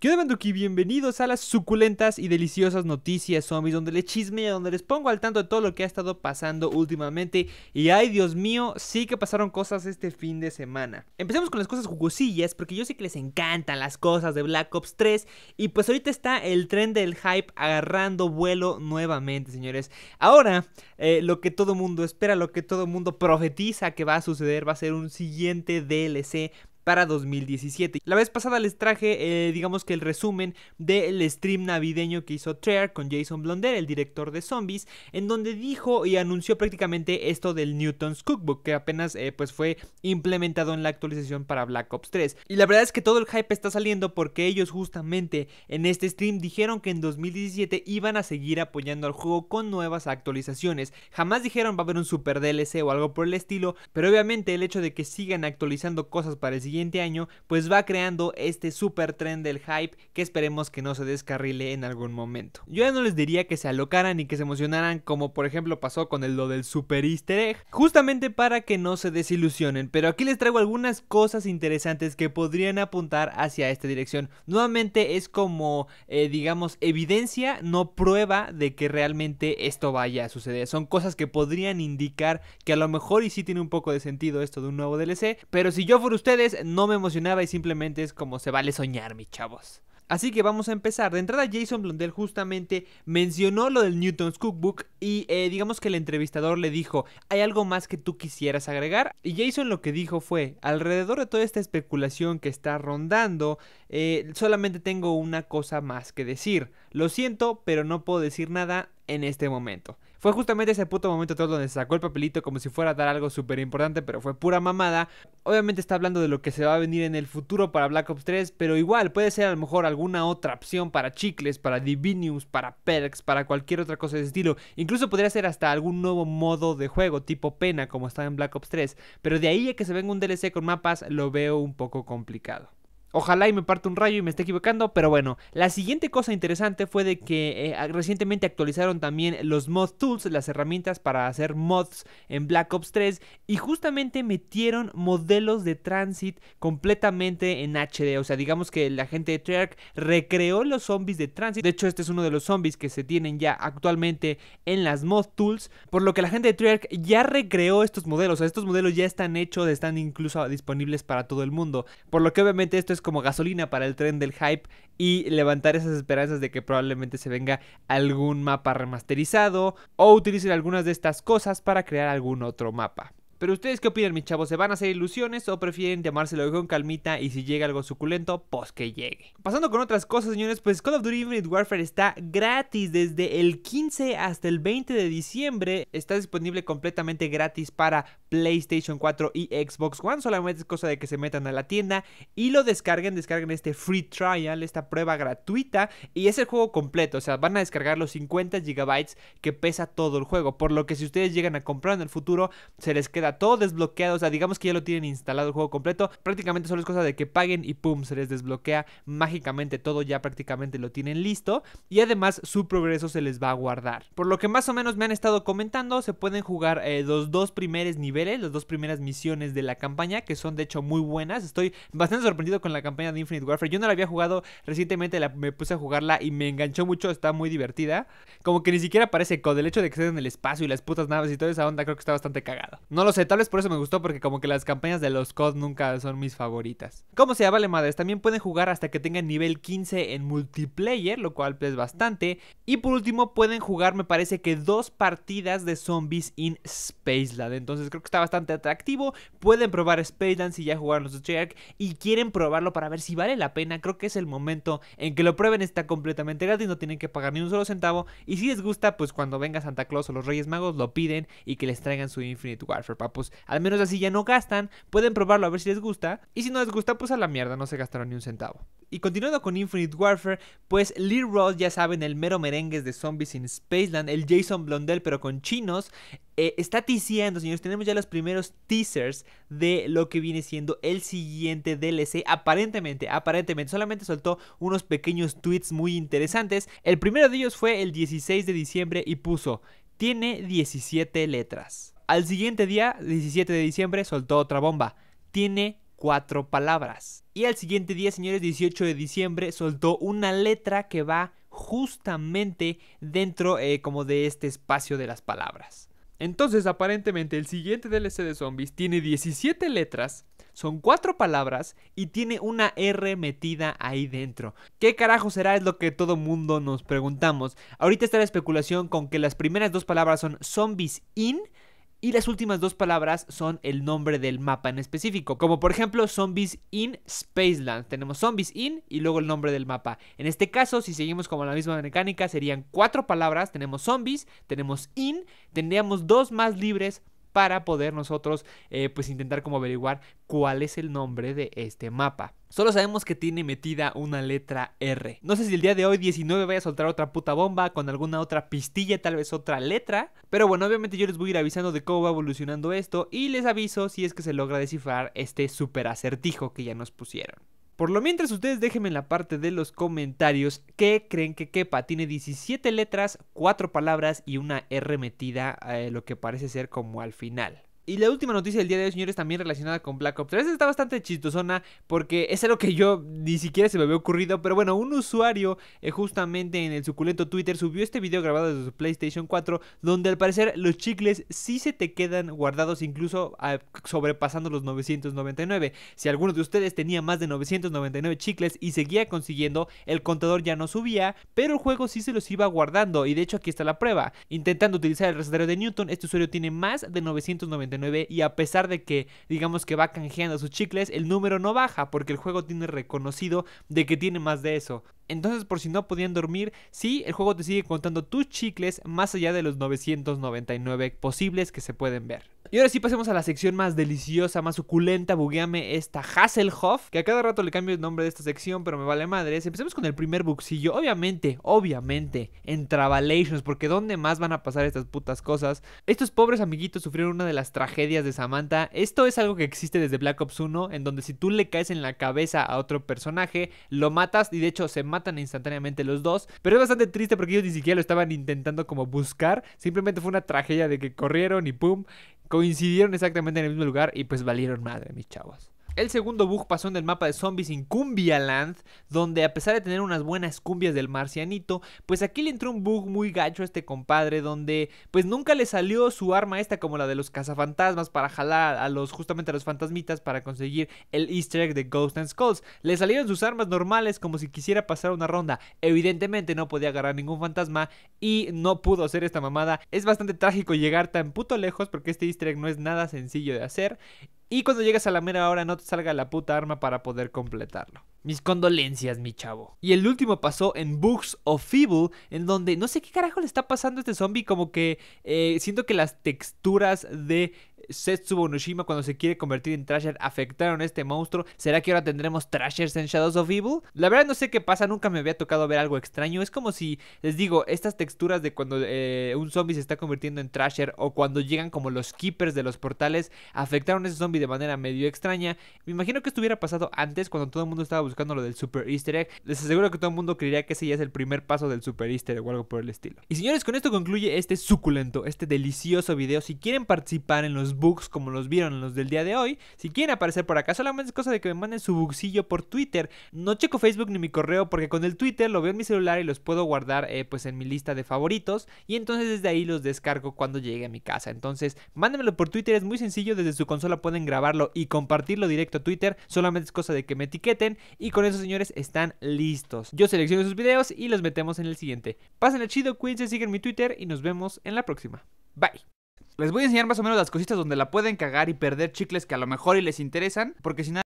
¿Qué de Banduki? Bienvenidos a las suculentas y deliciosas noticias zombies, donde les y donde les pongo al tanto de todo lo que ha estado pasando últimamente. Y ay, Dios mío, sí que pasaron cosas este fin de semana. Empecemos con las cosas jugosillas, porque yo sé que les encantan las cosas de Black Ops 3. Y pues ahorita está el tren del hype agarrando vuelo nuevamente, señores. Ahora, eh, lo que todo mundo espera, lo que todo mundo profetiza que va a suceder, va a ser un siguiente DLC para 2017. La vez pasada les traje, eh, digamos que el resumen del stream navideño que hizo Treyarch con Jason Blonder, el director de Zombies, en donde dijo y anunció prácticamente esto del Newton's Cookbook, que apenas eh, pues fue implementado en la actualización para Black Ops 3. Y la verdad es que todo el hype está saliendo porque ellos justamente en este stream dijeron que en 2017 iban a seguir apoyando al juego con nuevas actualizaciones. Jamás dijeron va a haber un super DLC o algo por el estilo, pero obviamente el hecho de que sigan actualizando cosas para el siguiente año, pues va creando este super tren del hype que esperemos que no se descarrile en algún momento. Yo ya no les diría que se alocaran y que se emocionaran como por ejemplo pasó con el lo del super easter egg, justamente para que no se desilusionen, pero aquí les traigo algunas cosas interesantes que podrían apuntar hacia esta dirección. Nuevamente es como, eh, digamos, evidencia, no prueba de que realmente esto vaya a suceder. Son cosas que podrían indicar que a lo mejor y si tiene un poco de sentido esto de un nuevo DLC, pero si yo fuera ustedes, no me emocionaba y simplemente es como se vale soñar, mis chavos. Así que vamos a empezar. De entrada, Jason Blundell justamente mencionó lo del Newton's Cookbook y eh, digamos que el entrevistador le dijo, ¿hay algo más que tú quisieras agregar? Y Jason lo que dijo fue, alrededor de toda esta especulación que está rondando, eh, solamente tengo una cosa más que decir. Lo siento, pero no puedo decir nada en este momento. Fue justamente ese puto momento todo donde sacó el papelito como si fuera a dar algo súper importante, pero fue pura mamada. Obviamente está hablando de lo que se va a venir en el futuro para Black Ops 3, pero igual puede ser a lo mejor alguna otra opción para chicles, para Divinius, para perks, para cualquier otra cosa de ese estilo. Incluso podría ser hasta algún nuevo modo de juego, tipo pena, como está en Black Ops 3. Pero de ahí a que se venga un DLC con mapas, lo veo un poco complicado. Ojalá y me parte un rayo y me esté equivocando, pero bueno. La siguiente cosa interesante fue de que eh, recientemente actualizaron también los mod tools, las herramientas para hacer mods en Black Ops 3 y justamente metieron modelos de transit completamente en HD, o sea, digamos que la gente de Treyarch recreó los zombies de transit. De hecho, este es uno de los zombies que se tienen ya actualmente en las mod tools, por lo que la gente de Treyarch ya recreó estos modelos, o sea, estos modelos ya están hechos, están incluso disponibles para todo el mundo, por lo que obviamente esto es como gasolina para el tren del hype y levantar esas esperanzas de que probablemente se venga algún mapa remasterizado o utilicen algunas de estas cosas para crear algún otro mapa. Pero ustedes qué opinan, mis chavos, ¿se van a hacer ilusiones o prefieren llamárselo con calmita y si llega algo suculento, pues que llegue? Pasando con otras cosas, señores, pues Call of Duty Infinite Warfare está gratis desde el 15 hasta el 20 de diciembre. Está disponible completamente gratis para PlayStation 4 y Xbox One. Solamente es cosa de que se metan a la tienda y lo descarguen, descarguen este free trial, esta prueba gratuita y es el juego completo, o sea, van a descargar los 50 GB que pesa todo el juego, por lo que si ustedes llegan a comprar en el futuro, se les queda todo desbloqueado. O sea, digamos que ya lo tienen instalado el juego completo. Prácticamente solo es cosa de que paguen y pum, se les desbloquea mágicamente todo. Ya prácticamente lo tienen listo. Y además su progreso se les va a guardar. Por lo que más o menos me han estado comentando, se pueden jugar eh, los dos primeros niveles, las dos primeras misiones de la campaña, que son de hecho muy buenas. Estoy bastante sorprendido con la campaña de Infinite Warfare. Yo no la había jugado recientemente, me puse a jugarla y me enganchó mucho. Está muy divertida. Como que ni siquiera parece con El hecho de que estén en el espacio y las putas naves y toda esa onda, creo que está bastante cagado. No lo sé tal vez por eso me gustó, porque como que las campañas de los COD nunca son mis favoritas. Como sea, vale madres, también pueden jugar hasta que tengan nivel 15 en multiplayer, lo cual es bastante. Y por último, pueden jugar, me parece que dos partidas de zombies in Spaceland. Entonces creo que está bastante atractivo. Pueden probar Spaceland si ya jugaron los Treyarch y quieren probarlo para ver si vale la pena. Creo que es el momento en que lo prueben, está completamente gratis, no tienen que pagar ni un solo centavo. Y si les gusta, pues cuando venga Santa Claus o los Reyes Magos lo piden y que les traigan su Infinite Warfare pues al menos así ya no gastan, pueden probarlo a ver si les gusta, y si no les gusta, pues a la mierda, no se gastaron ni un centavo. Y continuando con Infinite Warfare, pues Lee Ross, ya saben, el mero merengues de zombies in Spaceland, el Jason Blondell pero con chinos, eh, está ticiando, señores. Tenemos ya los primeros teasers de lo que viene siendo el siguiente DLC. Aparentemente, aparentemente, solamente soltó unos pequeños tweets muy interesantes. El primero de ellos fue el 16 de diciembre y puso, tiene 17 letras. Al siguiente día, 17 de diciembre, soltó otra bomba. Tiene cuatro palabras. Y al siguiente día, señores, 18 de diciembre, soltó una letra que va justamente dentro eh, como de este espacio de las palabras. Entonces, aparentemente, el siguiente DLC de zombies tiene 17 letras, son cuatro palabras y tiene una R metida ahí dentro. ¿Qué carajo será? Es lo que todo mundo nos preguntamos. Ahorita está la especulación con que las primeras dos palabras son zombies in y las últimas dos palabras son el nombre del mapa en específico. Como por ejemplo Zombies in Spaceland. Tenemos Zombies in y luego el nombre del mapa. En este caso, si seguimos como la misma mecánica, serían cuatro palabras. Tenemos Zombies, tenemos in, tendríamos dos más libres para poder nosotros eh, pues intentar como averiguar cuál es el nombre de este mapa. Solo sabemos que tiene metida una letra R. No sé si el día de hoy 19 vaya a soltar otra puta bomba con alguna otra pistilla, tal vez otra letra. Pero bueno, obviamente yo les voy a ir avisando de cómo va evolucionando esto y les aviso si es que se logra descifrar este super acertijo que ya nos pusieron. Por lo mientras ustedes déjenme en la parte de los comentarios qué creen que quepa. Tiene 17 letras, 4 palabras y una R metida, eh, lo que parece ser como al final. Y la última noticia del día de hoy, señores, también relacionada con Black Ops 3. Está bastante chistosona porque es algo que yo ni siquiera se me había ocurrido. Pero bueno, un usuario eh, justamente en el suculento Twitter subió este video grabado desde su PlayStation 4 donde al parecer los chicles sí se te quedan guardados incluso ah, sobrepasando los 999. Si alguno de ustedes tenía más de 999 chicles y seguía consiguiendo, el contador ya no subía, pero el juego sí se los iba guardando. Y de hecho aquí está la prueba. Intentando utilizar el recetario de Newton, este usuario tiene más de 999 y a pesar de que digamos que va canjeando sus chicles, el número no baja porque el juego tiene reconocido de que tiene más de eso. Entonces, por si no podían dormir, sí, el juego te sigue contando tus chicles más allá de los 999 posibles que se pueden ver. Y ahora sí pasemos a la sección más deliciosa, más suculenta, bugueame esta Hasselhoff, que a cada rato le cambio el nombre de esta sección, pero me vale madres. Empecemos con el primer buxillo, obviamente, obviamente, en Travelations, porque ¿dónde más van a pasar estas putas cosas? Estos pobres amiguitos sufrieron una de las tragedias de Samantha. Esto es algo que existe desde Black Ops 1, en donde si tú le caes en la cabeza a otro personaje, lo matas y de hecho se mata matan instantáneamente los dos. Pero es bastante triste porque ellos ni siquiera lo estaban intentando como buscar. Simplemente fue una tragedia de que corrieron y pum, coincidieron exactamente en el mismo lugar y pues valieron madre, mis chavos. El segundo bug pasó en el mapa de zombies Land, donde a pesar de tener unas buenas cumbias del marcianito, pues aquí le entró un bug muy gacho a este compadre, donde pues nunca le salió su arma esta como la de los cazafantasmas para jalar a los justamente a los fantasmitas para conseguir el easter egg de Ghost and Skulls. Le salieron sus armas normales como si quisiera pasar una ronda. Evidentemente no podía agarrar ningún fantasma y no pudo hacer esta mamada. Es bastante trágico llegar tan puto lejos porque este easter egg no es nada sencillo de hacer y cuando llegas a la mera hora no te salga la puta arma para poder completarlo. Mis condolencias, mi chavo. Y el último pasó en Books of Evil, en donde no sé qué carajo le está pasando a este zombie, como que eh, siento que las texturas de Setsubo Nushima cuando se quiere convertir en Trasher afectaron a este monstruo. ¿Será que ahora tendremos Trashers en Shadows of Evil? La verdad no sé qué pasa, nunca me había tocado ver algo extraño. Es como si, les digo, estas texturas de cuando eh, un zombie se está convirtiendo en Trasher o cuando llegan como los keepers de los portales afectaron a ese zombie de manera medio extraña. Me imagino que esto hubiera pasado antes cuando todo el mundo estaba buscando lo del super easter egg. Les aseguro que todo el mundo creería que ese ya es el primer paso del super easter egg o algo por el estilo. Y señores, con esto concluye este suculento, este delicioso video. Si quieren participar en los bugs como los vieron los del día de hoy, si quieren aparecer por acá, solamente es cosa de que me manden su bugsillo por Twitter. No checo Facebook ni mi correo porque con el Twitter lo veo en mi celular y los puedo guardar eh, pues en mi lista de favoritos y entonces desde ahí los descargo cuando llegue a mi casa. Entonces, mándenmelo por Twitter, es muy sencillo, desde su consola pueden grabarlo y compartirlo directo a Twitter, solamente es cosa de que me etiqueten y con eso, señores, están listos. Yo selecciono sus videos y los metemos en el siguiente. Pásenle chido, cuídense, siguen mi Twitter y nos vemos en la próxima. Bye. Les voy a enseñar más o menos las cositas donde la pueden cagar y perder chicles que a lo mejor y les interesan, porque si nada